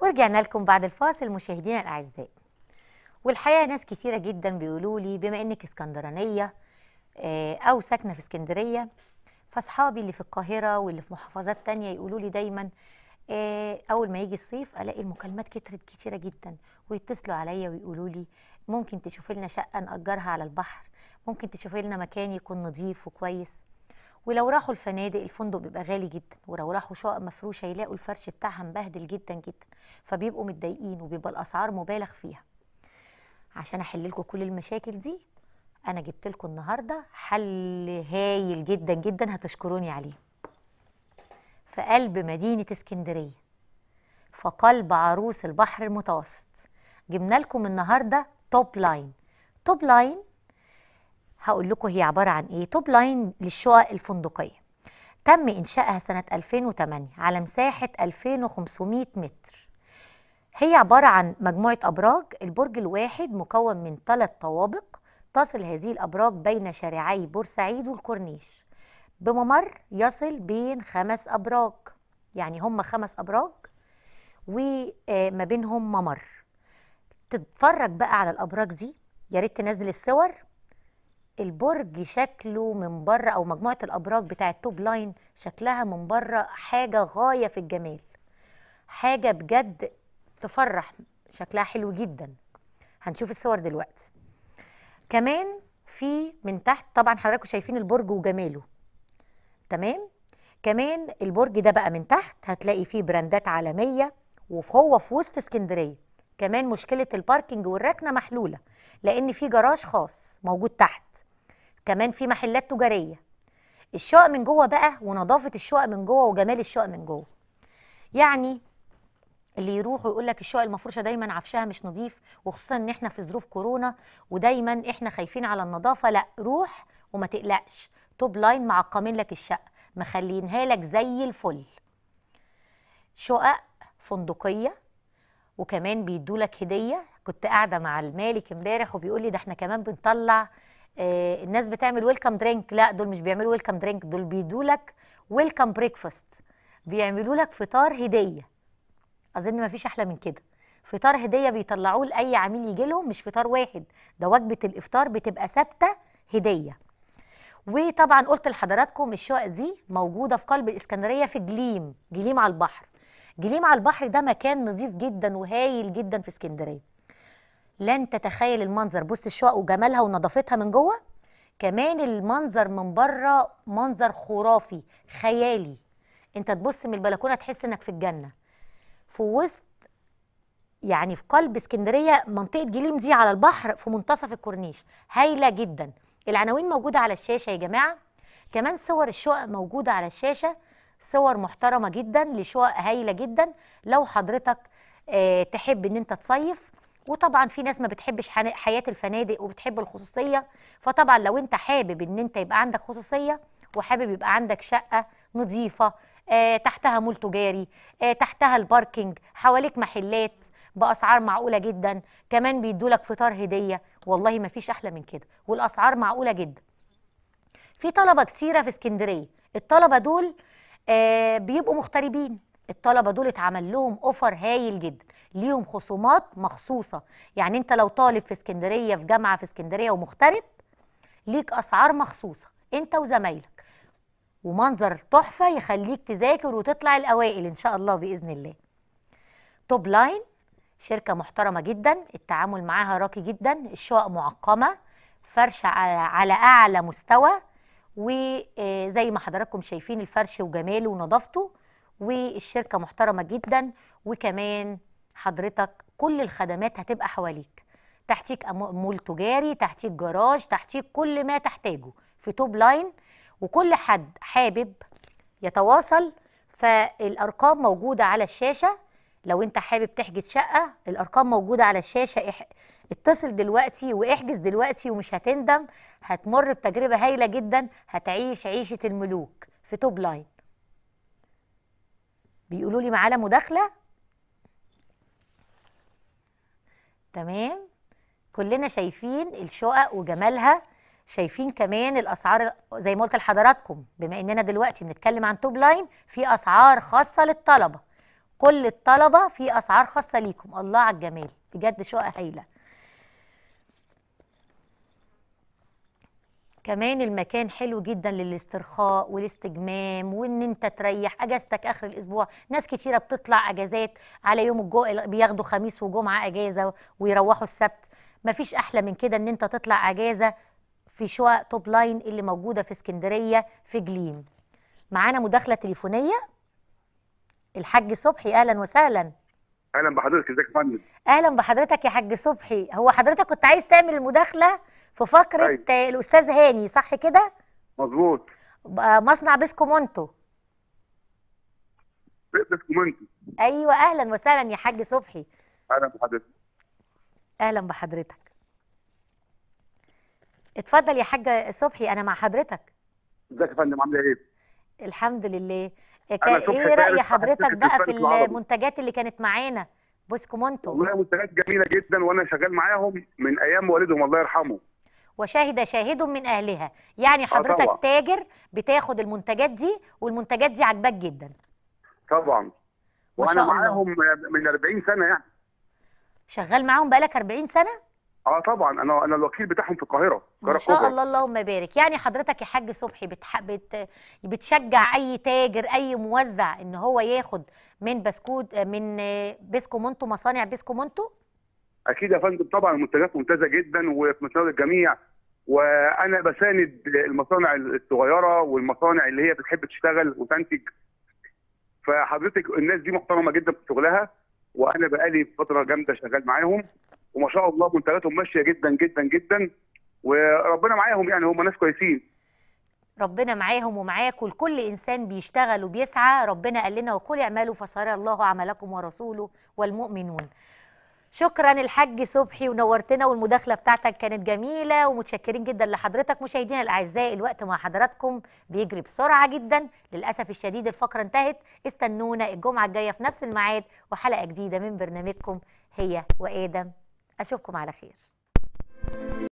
ورجعنا لكم بعد الفاصل مشاهدينا الاعزاء والحقيقه ناس كثيره جدا بيقولوا لي بما انك اسكندرانيه آه، او ساكنه في اسكندريه فاصحابي اللي في القاهره واللي في محافظات تانية يقولوا لي دايما آه، اول ما يجي الصيف الاقي المكالمات كترت كثيره جدا ويتصلوا عليا ويقولوا لي ممكن تشوفي لنا شقه ناجرها على البحر ممكن تشوفي لنا مكان يكون نظيف وكويس ولو راحوا الفنادق الفندق بيبقى غالي جدا ولو راحوا شقق مفروشه يلاقوا الفرش بتاعها مبهدل جدا جدا فبيبقوا متضايقين وبيبقى الاسعار مبالغ فيها عشان احل لكم كل المشاكل دي انا جبت لكم النهارده حل هايل جدا جدا هتشكروني عليه في قلب مدينه اسكندريه في قلب عروس البحر المتوسط جبنا لكم النهارده توب لاين توب لاين هقول لكم هي عبارة عن إيه توب لاين للشقق الفندقية تم إنشائها سنة 2008 على مساحة 2500 متر هي عبارة عن مجموعة أبراج البرج الواحد مكون من ثلاث طوابق تصل هذه الأبراج بين شارعي بورسعيد والكورنيش بممر يصل بين خمس أبراج يعني هم خمس أبراج وما بينهم ممر تتفرج بقى على الأبراج دي يا ريت تنزل الصور البرج شكله من بره او مجموعه الابراج بتاع التوب لاين شكلها من بره حاجه غايه في الجمال حاجه بجد تفرح شكلها حلو جدا هنشوف الصور دلوقتي كمان في من تحت طبعا حضراتكم شايفين البرج وجماله تمام كمان البرج ده بقى من تحت هتلاقي فيه براندات عالميه وهو في وسط اسكندريه كمان مشكله الباركنج والركنه محلوله لان في جراج خاص موجود تحت كمان في محلات تجاريه الشقق من جوه بقى ونظافه الشقق من جوه وجمال الشقق من جوه يعني اللي يروح ويقول لك الشقق المفروشه دايما عفشها مش نظيف وخصوصا ان احنا في ظروف كورونا ودايما احنا خايفين على النظافه لا روح وما تقلقش توب لاين معقمين لك الشقه مخلينها لك زي الفل شقق فندقيه وكمان بيدوا لك هديه كنت قاعده مع المالك امبارح وبيقول لي ده احنا كمان بنطلع آه، الناس بتعمل ويلكم درينك لا دول مش بيعملوا ويلكم درينك دول بيدوا لك ويلكم بريكفاست بيعملوا لك فطار هديه اظن ما فيش احلى من كده فطار هديه بيطلعوه لاي عميل يجي لهم مش فطار واحد ده وجبه الافطار بتبقى ثابته هديه وطبعا قلت لحضراتكم الشقق دي موجوده في قلب الاسكندريه في جليم جليم على البحر جليم على البحر ده مكان نظيف جدا وهايل جدا في اسكندريه لن تتخيل المنظر بص الشقق وجمالها ونظافتها من جوه كمان المنظر من بره منظر خرافي خيالي انت تبص من البلكونه تحس انك في الجنه في وسط يعني في قلب اسكندريه منطقه جليم دي على البحر في منتصف الكورنيش هايله جدا العناوين موجوده على الشاشه يا جماعه كمان صور الشقق موجوده على الشاشه صور محترمه جدا لشقق هايله جدا لو حضرتك آه، تحب ان انت تصيف وطبعا في ناس ما بتحبش حياه الفنادق وبتحب الخصوصيه فطبعا لو انت حابب ان انت يبقى عندك خصوصيه وحابب يبقى عندك شقه نظيفه آه، تحتها مول تجاري آه، تحتها الباركينج حواليك محلات باسعار معقوله جدا كمان بيدولك فطار هديه والله ما فيش احلى من كده والاسعار معقوله جدا في طلبه كتيره في اسكندريه الطلبه دول آه بيبقوا مغتربين الطلبه دول اتعمل لهم اوفر هايل جدا ليهم خصومات مخصوصه يعني انت لو طالب في اسكندريه في جامعه في اسكندريه ومغترب ليك اسعار مخصوصه انت وزمايلك ومنظر تحفه يخليك تذاكر وتطلع الاوائل ان شاء الله باذن الله توب لاين شركه محترمه جدا التعامل معاها راقي جدا الشقق معقمه فرش على اعلى مستوى وزي ما حضراتكم شايفين الفرش وجماله ونظافته والشركة محترمة جدا وكمان حضرتك كل الخدمات هتبقى حواليك تحتيك مول تجاري تحتيك جراج تحتيك كل ما تحتاجه في توب لاين وكل حد حابب يتواصل فالأرقام موجودة على الشاشة لو أنت حابب تحجز شقة الأرقام موجودة على الشاشة اتصل دلوقتي واحجز دلوقتي ومش هتندم هتمر بتجربة هايلة جدا هتعيش عيشة الملوك في توب لاين بيقولوا لي معانا مداخله تمام كلنا شايفين الشقق وجمالها شايفين كمان الاسعار زي ما قلت لحضراتكم بما اننا دلوقتي بنتكلم عن توب لاين في اسعار خاصه للطلبه كل الطلبه في اسعار خاصه ليكم الله على الجمال بجد شقق هايله كمان المكان حلو جدا للاسترخاء والاستجمام وان انت تريح اجازتك اخر الاسبوع ناس كتيره بتطلع اجازات على يوم الجو بياخدوا خميس وجمعه اجازه ويروحوا السبت مفيش احلى من كده ان انت تطلع اجازه في شقق توب لاين اللي موجوده في اسكندريه في جليم معانا مداخله تليفونيه الحاج صبحي اهلا وسهلا اهلا بحضرتك ازيك يا فندم اهلا بحضرتك يا حاج صبحي هو حضرتك كنت عايز تعمل المداخله في فقره أيوة. الاستاذ هاني صح كده مظبوط مصنع بسكومونتو بسكومونتو ايوه اهلا وسهلا يا حاج صبحي اهلا بحضرتك اهلا بحضرتك اتفضل يا حاج صبحي انا مع حضرتك ازيك يا فندم عامله ايه الحمد لله ايه راي حضرتك بقى في المنتجات اللي كانت معانا بوسكومونتو والله منتجات جميله جدا وانا شغال معاهم من ايام والدهم الله يرحمه وشهد شاهد من اهلها يعني آه، حضرتك طبعا. تاجر بتاخد المنتجات دي والمنتجات دي عاجباك جدا طبعا وانا معاهم من 40 سنه يعني شغال معاهم بقالك 40 سنه اه طبعا انا انا الوكيل بتاعهم في القاهره ما شاء الله اللهم بارك يعني حضرتك يا حاج صبحي بتح... بت... بتشجع اي تاجر اي موزع ان هو ياخد من بسكوت من بسكو مونتو مصانع بسكو مونتو اكيد يا فندم طبعا المنتجات ممتازه جدا وفي مساوي الجميع وانا بساند المصانع الصغيره والمصانع اللي هي بتحب تشتغل وتنتج فحضرتك الناس دي محترمه جدا في شغلها وانا بقالي فتره جامده شغال معاهم وما شاء الله منتجاتهم ماشيه جدا جدا جدا وربنا معاهم يعني هم ناس كويسين ربنا معاهم ومعاك ولكل انسان بيشتغل وبيسعى ربنا قال لنا وكل اعملوا فصار الله عملكم ورسوله والمؤمنون شكرا الحاج صبحي ونورتنا والمداخله بتاعتك كانت جميله ومتشكرين جدا لحضرتك مشاهدينا الاعزاء الوقت مع حضراتكم بيجري بسرعه جدا للاسف الشديد الفقره انتهت استنونا الجمعه الجايه في نفس الميعاد وحلقه جديده من برنامجكم هي وادم اشوفكم على خير